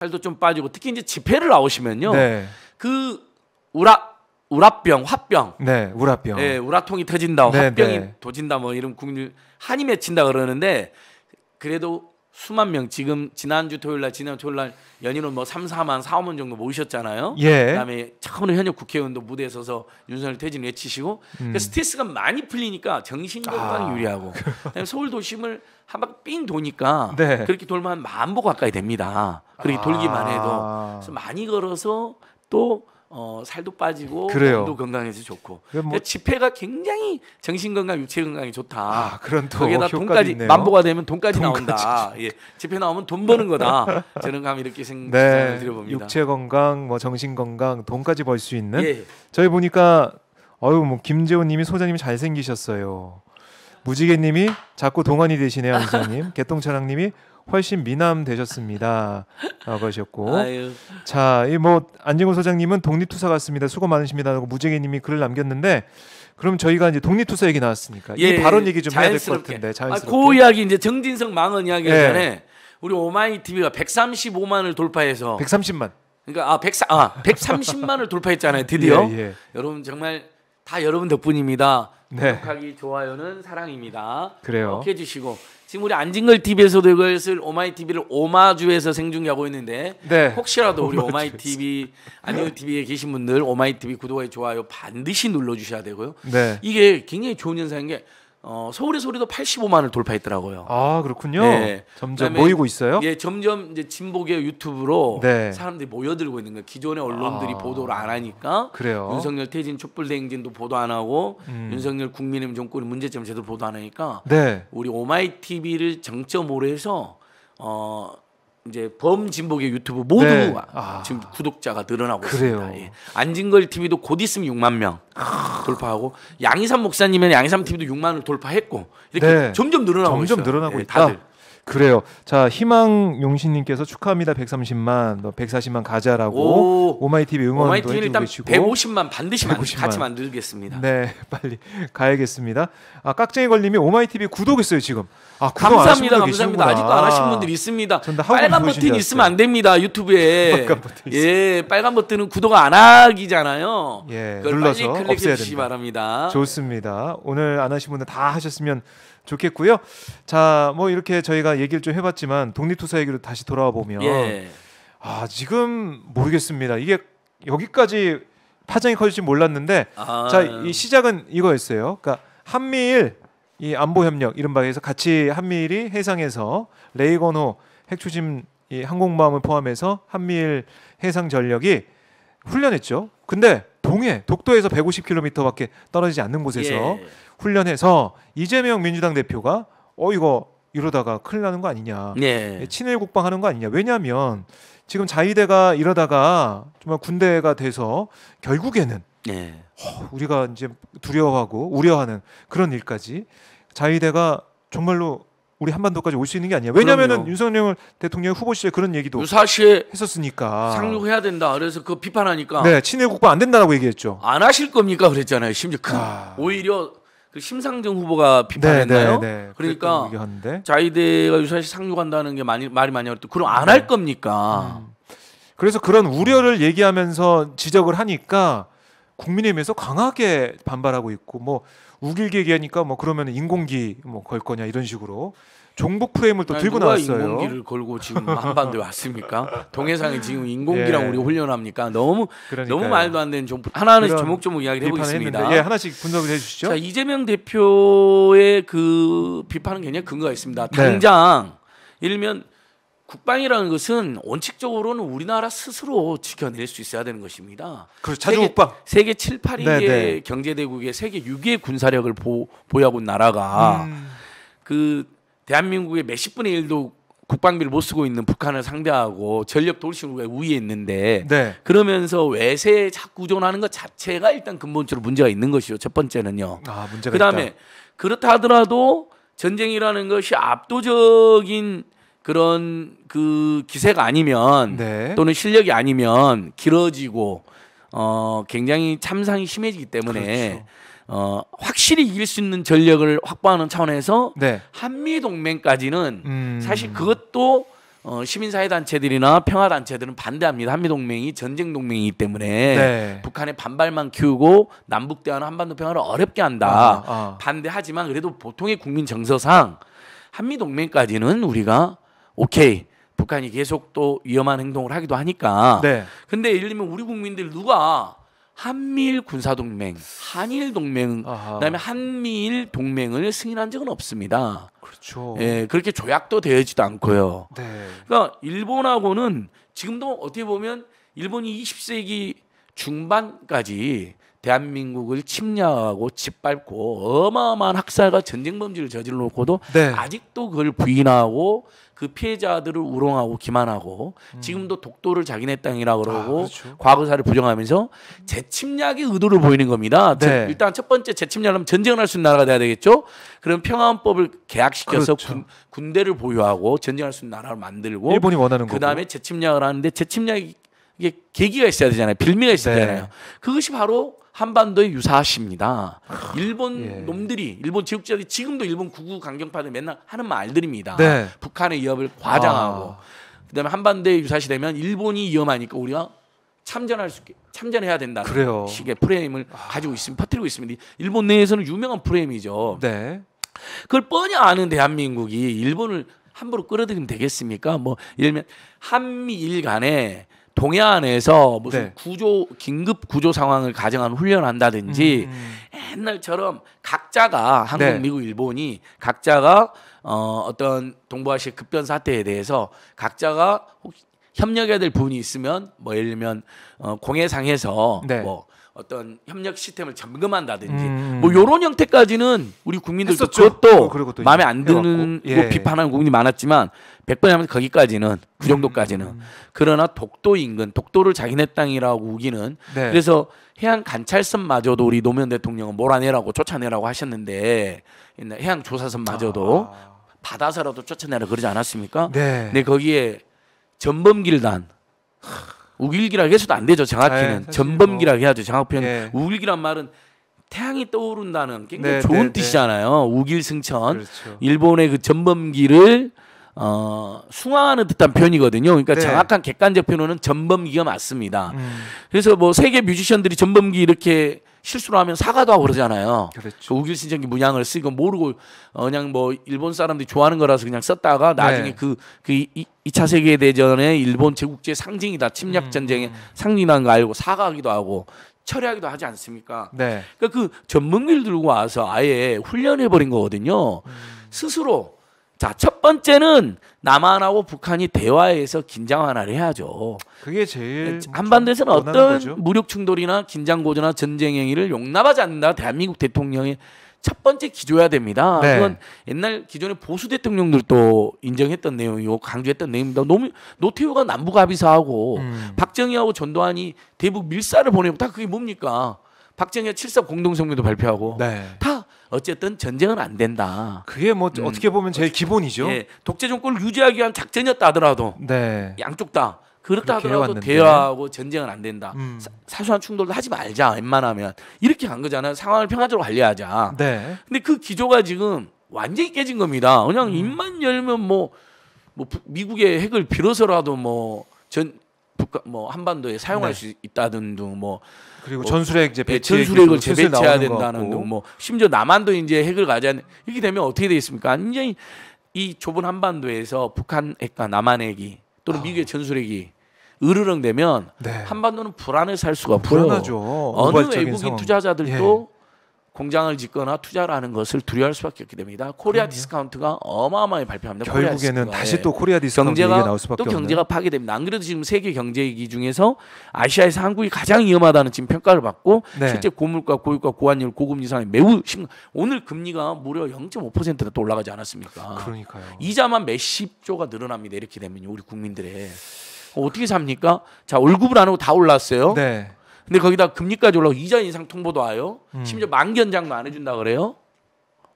살도 좀 빠지고 특히 이제 집회를 나오시면요. 네. 그 우라 우라병, 화병. 네, 우라병. 네, 우라통이 터진다, 네, 화병이 네. 도진다 뭐 이런 국률 한이 맺힌다 그러는데 그래도 수만 명 지금 지난주 토요일 날 지난 토요일 날 연인은 뭐 3, 4만, 4, 5만 정도 모이셨잖아요. 예. 그다음에 처음으로 현역 국회의원도 무대에 서서 윤석열 퇴진 외치시고 음. 스트레스가 많이 풀리니까 정신 건강에 아. 유리하고 서울 도심을 한 바퀴 삥 도니까 네. 그렇게 돌면 만보 가까이 됩니다. 그렇게 아. 돌기만 해도 그래서 많이 걸어서 또 어, 살도 빠지고 그래요. 몸도 건강해서 좋고 뭐... 그러가 그러니까 굉장히 정신 건강, 육체 건강에 좋다. 아, 그런 또거기다 돈까지 있네요. 만보가 되면 돈까지, 돈까지 나온다. 예, 집회 나오면 돈 버는 거다. 저는 감 이렇게 네. 생각을 드려봅니다. 육체 건강, 뭐 정신 건강, 돈까지 벌 수 있는. 예, 예. 저희 보니까 어유 뭐김재훈님이 소장님 잘 생기셨어요. 무지개님이 자꾸 동안이 되시네요, 이장님 개똥차랑님이 훨씬 미남 되셨습니다. 라고 하셨고 자, 이 뭐 안진구 소장님은 독립투사 같습니다. 수고 많으십니다. 라고 무재개 님이 글을 남겼는데 그럼 저희가 이제 독립투사 얘기 나왔으니까 예, 이 발언 얘기 좀 해야 될 것 같은데 아, 자연스럽게. 아, 그 이야기 이제 정진석 망언 이야기 예. 전에 우리 오마이 TV가 135만을 돌파해서 130만. 그러니까 아, 1 0 아, 130만을 돌파했잖아요. 드디어. 예, 예. 여러분 정말 다 여러분 덕분입니다. 네. 구독하기 좋아요는 사랑입니다. 그래요. 꼭 해주시고 지금 우리 안진걸 TV에서도 이것을 오마이 TV를 오마주에서 생중계하고 있는데 네. 혹시라도 우리 오마이 TV 안진걸 TV에 계신 분들 오마이 TV 구독하기 좋아요 반드시 눌러주셔야 되고요. 네. 이게 굉장히 좋은 현상인 게 어, 서울의 소리도 85만을 돌파했더라고요. 아 그렇군요. 네. 점점 모이고 있어요. 예, 점점 이제 진보계 유튜브로 네. 사람들이 모여들고 있는 거예요. 기존의 아. 언론들이 아, 보도를 안 하니까. 그래요. 윤석열 퇴진 촛불 대행진도 보도 안 하고 음. 윤석열 국민의힘 정권의 문제점 제대로 보도 안 하니까. 네. 우리 오마이 TV를 정점으로 해서 어. 이제 범진복의 유튜브 모두 네. 아. 아. 지금 구독자가 늘어나고 그래요. 있습니다. 예. 안진걸 TV도 곧 있으면 6만 명 아. 돌파하고 양이삼 목사님의 양이삼 TV도 6만을 돌파했고 이렇게 네. 점점 늘어나고 점점 있어요. 늘어나고 예, 있다. 다들. 그래요. 자, 희망 용신님께서 축하합니다. 130만, 140만 가자라고 오, 마이 TV 응원도 오마시고 150만 반드시 150만. 같이 만들겠습니다. 네, 빨리 가야겠습니다. 아, 깍쟁이 걸님이 오마이 TV 구독했어요 지금. 아, 감사합니다, 감사합니다. 아직도 안 하신 분들 있습니다. 빨간 버튼 있으면 안 됩니다 유튜브에. 빨간 버튼 예, 빨간 버튼은 구독 안 하기잖아요. 예, 눌러서 없애야 됩니다. 바랍니다. 좋습니다. 오늘 안 하신 분들 다 하셨으면 좋겠고요. 자, 뭐 이렇게 저희가 얘기를 좀 해봤지만 독립투사 얘기로 다시 돌아와 보면 예. 아 지금 모르겠습니다. 이게 여기까지 파장이 커질지 몰랐는데 아... 자이 시작은 이거였어요. 그러니까 한미일 이 안보 협력 이른바에서 같이 한미일이 해상에서 레이건호 핵추진 이 항공모함을 포함해서 한미일 해상 전력이 훈련했죠. 근데 동해 독도에서 150km밖에 떨어지지 않는 곳에서 예. 훈련해서 이재명 민주당 대표가 어 이거 이러다가 큰일 나는 거 아니냐. 예. 친일 국방하는 거 아니냐. 왜냐하면 지금 자위대가 이러다가 정말 군대가 돼서 결국에는 네. 어, 우리가 이제 두려워하고 우려하는 그런 일까지 자위대가 정말로 우리 한반도까지 올 수 있는 게 아니야. 왜냐하면은 윤석열 대통령 후보 시절에 그런 얘기도 사실 했었으니까 상륙해야 된다. 그래서 그 비판하니까 네 친일 국방 안 된다라고 얘기했죠. 안 하실 겁니까 그랬잖아요. 심지어 그 아... 오히려 그 심상정 후보가 비판했나요? 네, 네, 네. 그러니까 자위대가 유사시 상륙한다는 게 많이 말이 많이 어렵다. 그럼 안할 네. 겁니까? 음. 그래서 그런 우려를 얘기하면서 지적을 하니까 국민의힘에서 강하게 반발하고 있고 뭐 우길게 얘기하니까 뭐 그러면 인공기 뭐 걸 거냐 이런 식으로 종북 프레임을 또 아니, 들고 나왔어요. 인공기를 걸고 지금 한반도에 왔습니까? 동해상에 지금 인공기랑 예. 우리 훈련합니까? 너무 그러니까요. 너무 말도 안 되는 종북 하나하나씩 조목조목 이야기를 해보겠습니다. 예, 하나씩 분석을 해주시죠. 자 이재명 대표의 그 비판은 굉장히 근거가 있습니다. 당장 네. 일면 국방이라는 것은 원칙적으로는 우리나라 스스로 지켜낼 수 있어야 되는 것입니다. 그렇죠. 자주국방. 세계, 7, 8위의 경제대국의 세계 6위의 군사력을 보, 보유하고 있는 나라가 음. 그 대한민국의 몇십 분의 1도 국방비를 못 쓰고 있는 북한을 상대하고 전력 도시국에 우위에 있는데 네. 그러면서 외세에 자꾸 의존하는 것 자체가 일단 근본적으로 문제가 있는 것이죠. 첫 번째는요. 아, 문제가 그다음에 있다. 그렇다 하더라도 전쟁이라는 것이 압도적인 그런 그 기세가 아니면 네. 또는 실력이 아니면 길어지고 어 굉장히 참상이 심해지기 때문에 그렇죠. 어 확실히 이길 수 있는 전력을 확보하는 차원에서 네. 한미 동맹까지는 음... 사실 그것도 어, 시민사회단체들이나 평화단체들은 반대합니다. 한미동맹이 전쟁 동맹이기 때문에 네. 북한의 반발만 키우고 남북대화는 한반도 평화를 어렵게 한다. 아, 아. 반대하지만 그래도 보통의 국민 정서상 한미동맹까지는 우리가 오케이 북한이 계속 또 위험한 행동을 하기도 하니까. 네. 근데 예를 들면 우리 국민들 누가 한미일 군사동맹, 한일 동맹, 아하. 그다음에 한미일 동맹을 승인한 적은 없습니다. 그렇죠. 예, 그렇게 조약도 되지도 어 않고요. 네. 그러니까 일본하고는 지금도 어떻게 보면 일본이 20세기 중반까지 대한민국을 침략하고 짓밟고 어마어마한 학살과 전쟁 범죄를 저질러 놓고도 네. 아직도 그걸 부인하고 그 피해자들을 우롱하고 기만하고 음. 지금도 독도를 자기네 땅이라 고 그러고 아, 그렇죠. 과거사를 부정하면서 재침략의 의도를 보이는 겁니다. 네. 일단 첫 번째 재침략하면 전쟁을 할 수 있는 나라가 돼야 되겠죠. 그럼 평화헌법을 계약시켜서 그렇죠. 군, 대를 보유하고 전쟁할 수 있는 나라를 만들고 일본이 원하는 거 그다음에 재침략을 하는데 재침략이 이게 계기가 있어야 되잖아요. 빌미가 있어야 네. 되잖아요. 그것이 바로 한반도에 유사하십니다. 일본 예. 놈들이 일본 제국자들이 지금도 일본 구구 강경파들 맨날 하는 말들입니다. 네. 북한의 위협을 과장하고 아. 그다음에 한반도에 유사시되면 일본이 위험하니까 우리가 참전할 수 있게 참전해야 된다 그래요. 식의 프레임을 아. 가지고 있습니다. 퍼뜨리고 있습니다. 일본 내에서는 유명한 프레임이죠. 네. 그걸 뻔히 아는 대한민국이 일본을 함부로 끌어들이면 되겠습니까? 뭐 예를 들면 한미일 간에 동해안에서 무슨 네. 구조 긴급 구조 상황을 가정한 훈련한다든지 음, 음. 옛날처럼 각자가 한국, 네. 미국, 일본이 각자가 어, 어떤 동부아시아 급변 사태에 대해서 각자가 혹시 협력해야 될 부분이 있으면 뭐 예를 들면 어, 공해상에서 네. 뭐 어떤 협력 시스템을 점검한다든지 음, 음. 뭐 요런 형태까지는 우리 국민들도 했었죠. 그것도 어, 또 마음에 안 드는 예. 뭐 비판하는 국민이 많았지만 백번이 하면 거기까지는 그 정도까지는 음, 음, 음. 그러나 독도 인근 독도를 자기네 땅이라고 우기는 네. 그래서 해양 관찰선마저도 우리 노무현 대통령은 몰아내라고 쫓아내라고 하셨는데 해양 조사선마저도 아. 바다서라도 쫓아내라 그러지 않았습니까? 네. 근데 거기에 전범길단 우길기라고 해서도 안 되죠 정확히는 네, 전범기라고 뭐 해야죠 정확히는 네. 예. 우길기란 말은 태양이 떠오른다는 굉장히 네, 좋은 네, 네. 뜻이잖아요 우길승천 그렇죠. 일본의 그 전범기를 어, 숭앙하는 듯한 표현이거든요. 그러니까 네. 정확한 객관적 표현은 전범기가 맞습니다. 음. 그래서 뭐 세계 뮤지션들이 전범기 이렇게 실수로 하면 사과도 하고 그러잖아요. 그렇죠. 그 우길신전기 문양을 쓰고 모르고 어, 그냥 뭐 일본 사람들이 좋아하는 거라서 그냥 썼다가 나중에 그그 네. 그 2차 그 세계 대전에 일본 제국주의 상징이다. 침략 음, 전쟁의 음. 상징이라는 거 알고 사과하기도 하고 철회하기도 하지 않습니까? 네. 그러니까 그 전문기를 들고 와서 아예 훈련해 버린 거거든요. 음. 스스로 자, 첫 번째는 남한하고 북한이 대화에서 긴장 완화를 해야죠. 그게 제일 네, 한반도에서는 어떤 거죠? 무력 충돌이나 긴장 고조나 전쟁 행위를 용납하지 않는다. 대한민국 대통령의 첫 번째 기조야 됩니다. 네. 이건 옛날 기존의 보수 대통령들도 인정했던 내용이고 강조했던 내용입니다. 노, 노태우가 남북 합의사하고 음. 박정희하고 전두환이 대북 밀사를 보내고 다 그게 뭡니까? 박정희가 7.4 공동성명도 발표하고 네. 다 어쨌든 전쟁은 안 된다. 그게 뭐 음, 어떻게 보면 제일 기본이죠. 예, 독재 정권을 유지하기 위한 작전이었다 하더라도 네. 양쪽 다 그렇다 하더라도 해왔는데. 대화하고 전쟁은 안 된다. 음. 사, 소한 충돌도 하지 말자. 웬만하면 이렇게 간 거잖아요. 상황을 평화적으로 관리하자. 네. 근데 그 기조가 지금 완전히 깨진 겁니다. 그냥 음. 입만 열면 뭐, 뭐 미국의 핵을 빌어서라도 뭐전 북한 뭐 한반도에 사용할 네. 수 있다든 둥뭐 그리고 뭐 전술핵 이제 배치 예, 전술핵을 재배치해야 된다는 등뭐 심지어 남한도 이제 핵을 가져야 이게 되면 어떻게 되겠습니까 굉장히 이 좁은 한반도에서 북한 핵과 남한 핵이 또는 아. 미국의 전술핵이 으르렁 되면 네. 한반도는 불안해 살 수가 없고요. 불안하죠. 어느 외국인 상황. 투자자들도 예. 공장을 짓거나 투자를 하는 것을 두려워할 수밖에 없게 됩니다. 코리아 그럼요. 디스카운트가 어마어마하게 발표합니다. 결국에는 다시 또 코리아 디스카운트 경제가 나올 수밖에 또 경제가 없는. 파괴됩니다. 안 그래도 지금 세계 경제위기 중에서 아시아에서 한국이 가장 위험하다는 지금 평가를 받고 네. 실제 고물가, 고유가, 고환율, 고금리 상황이 매우 심각. 오늘 금리가 무려 0.5%나 또 올라가지 않았습니까? 그러니까요. 이자만 몇십 조가 늘어납니다. 이렇게 되면요, 우리 국민들의. 어, 어떻게 삽니까? 자, 월급을 안 하고 다 올랐어요. 네. 근데 거기다 금리까지 올라가 이자 인상 통보도 와요. 음. 심지어 만기 연장도 안 해준다 그래요.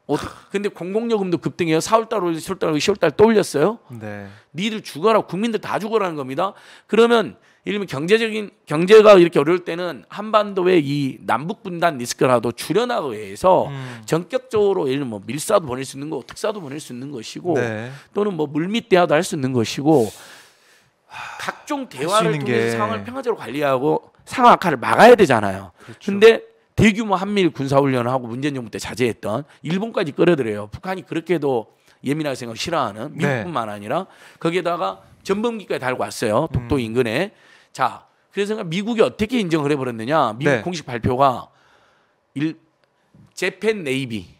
어, 근데 공공요금도 급등해요. 4월달 올리고 7월달 올리고 10월달 또 올렸어요. 네. 니들 죽어라. 국민들 다 죽어라는 겁니다. 그러면 예를 들면 경제적인 경제가 이렇게 어려울 때는 한반도의 이 남북 분단 리스크라도 줄여나기 위해서 음. 전격적으로 예를 들면 뭐 밀사도 보낼 수 있는 거, 특사도 보낼 수 있는 것이고 네. 또는 뭐 물밑 대화도 할 수 있는 것이고 각종 대화를 통해서 게... 상황을 평화적으로 관리하고 상황 악화를 막아야 되잖아요. 그렇 근 대규모 한미 군사훈련을 하고 문재인 정부 때 자제했던 일본까지 끌어들여요. 북한이 그렇게도 예민하게 생각 싫어하는 네. 미국뿐만 아니라 거기에다가 전범기까지 달고 왔어요. 음. 독도 음. 인근에. 자, 그래서 미국이 어떻게 인정을 해버렸느냐. 미국 네. 공식 발표가 일, 재팬 네이비.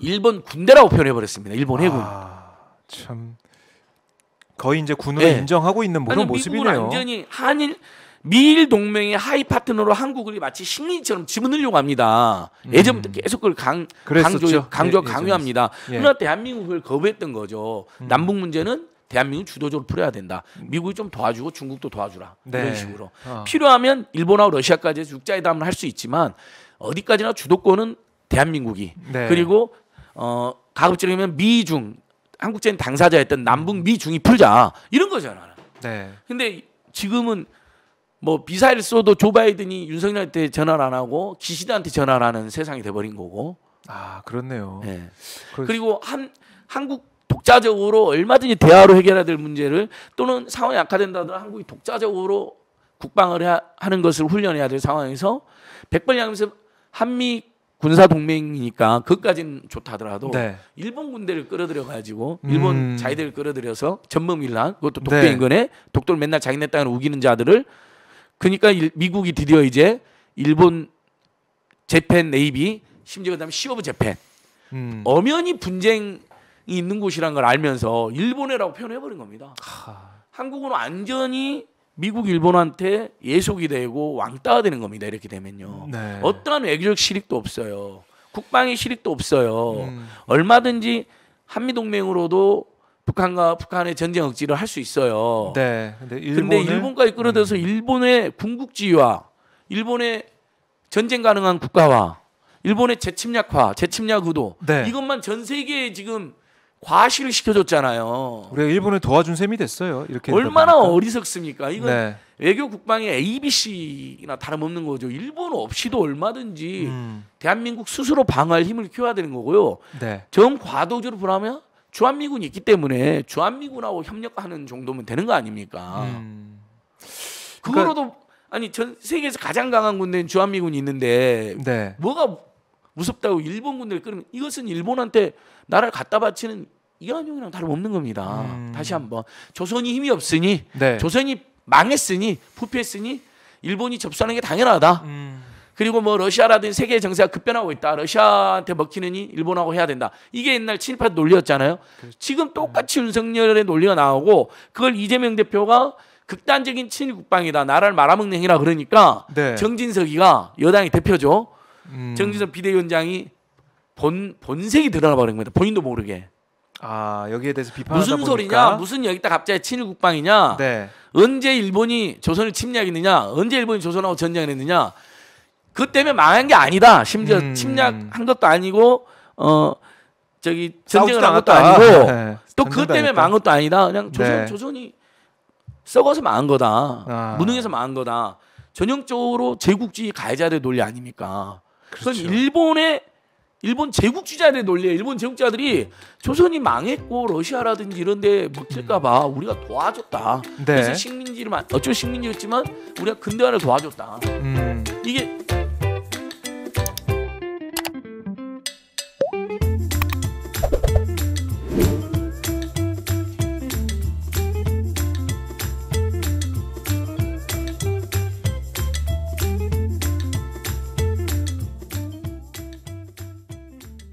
일본 군대라고 표현해버렸습니다. 일본 아, 해군. 아, 참. 거의 이제 군으로 네. 인정하고 있는 그런 모습이네요. 완전히 한일 미일 동맹의 하이 파트너로 한국을 마치 식민처럼 지분으려고 합니다. 음. 예전부터 계속 그걸 강, 강조, 강조 예, 강요합니다. 예. 그러나 대한민국을 거부했던 거죠. 음. 남북 문제는 대한민국 주도적으로 풀어야 된다. 미국이 좀 도와주고 중국도 도와주라. 네. 이런 식으로 어. 필요하면 일본하고 러시아까지 해서 육자회담을 할 수 있지만 어디까지나 주도권은 대한민국이 네. 그리고 어 가급적이면 미중 한국전는 당사자였던 남북 미 중이 풀자 이런 거잖아. 네. 근데 지금은 뭐 미사일 쏘도 조 바이든이 윤석열한테 전화를 안 하고 기시다한테 전화를 하는 세상이 돼버린 거고. 아 그렇네요. 네. 예. 그렇... 그리고 한 한국 독자적으로 얼마든지 대화로 해결해야 될 문제를 또는 상황이 악화된다더라 한국이 독자적으로 국방을 하는 것을 훈련해야 될 상황에서 백번 양면서 한미 군사 동맹이니까 그까진 좋다 하더라도 네. 일본 군대를 끌어들여 가지고 음. 일본 음. 자위대를 끌어들여서 전범밀란 그것도 독도인근에 네. 독도를 맨날 자기네 땅을 우기는 자들을 그러니까 일, 미국이 드디어 이제 일본 재팬 네이비 심지어 그다음에 시오브 재팬 음. 엄연히 분쟁이 있는 곳이란 걸 알면서 일본이라고 표현해 버린 겁니다. 하. 한국은 완전히 미국 일본한테 예속이 되고 왕따가 되는 겁니다. 이렇게 되면요. 네. 어떠한 외교적 실익도 없어요. 국방의 실익도 없어요. 음. 얼마든지 한미 동맹으로도 북한과 북한의 전쟁 억지를 할 수 있어요. 네. 근데, 일본을... 근데 일본까지 끌어들여서 음. 일본의 군국주의와 일본의 전쟁 가능한 국가와 일본의 재침략화, 재침략 의도 네. 이것만 전 세계에 지금 과시를 시켜줬잖아요. 우리가 일본을 도와준 셈이 됐어요. 이렇게 얼마나 어리석습니까? 이건 네. 외교 국방의 ABC나 다름없는 거죠. 일본 없이도 얼마든지 음. 대한민국 스스로 방어할 힘을 키워야 되는 거고요. 네. 정과도적으로 보면 주한미군이 있기 때문에 주한미군하고 협력하는 정도면 되는 거 아닙니까? 음. 그거로도 그러니까... 아니 전 세계에서 가장 강한 군대인 주한미군이 있는데 네. 뭐가 무섭다고 일본 군대를 끌면 이것은 일본한테 나라를 갖다 바치는 이완형이랑 다름없는 겁니다. 음. 다시 한번 조선이 힘이 없으니 네. 조선이 망했으니 부패했으니 일본이 접수하는 게 당연하다. 음. 그리고 뭐 러시아라든지 세계 정세가 급변하고 있다. 러시아한테 먹히느니 일본하고 해야 된다. 이게 옛날 친일파 논리였잖아요. 그렇죠. 지금 똑같이 윤석열의 논리가 나오고 그걸 이재명 대표가 극단적인 친일 국방이다. 나라를 말아먹는 행위라 그러니까 네. 정진석이가 여당의 대표죠. 음. 정진석 비대위원장이 본 본색이 드러나 버린 겁니다. 본인도 모르게. 아 여기에 대해서 비판 무슨 보니까. 소리냐 무슨 여기다 갑자기 친일국방이냐 네. 언제 일본이 조선을 침략했느냐 언제 일본이 조선하고 전쟁을 했느냐 그 때문에 망한 게 아니다 심지어 음. 침략한 것도 아니고 어 저기 전쟁을 한 것도 했다. 아니고 네. 또그 때문에 망한 것도 아니다 그냥 조선 네. 조선이 썩어서 망한 거다 아. 무능해서 망한 거다 전형적으로 제국주의 가해자들 논리 아닙니까 그렇죠. 그건 일본의 일본 제국주의자들의 논리에 일본 제국자들이 조선이 망했고 러시아라든지 이런 데 먹힐까봐 우리가 도와줬다. 네. 그래서 식민지를 어쩌면 식민지였지만 우리가 근대화를 도와줬다. 음. 이게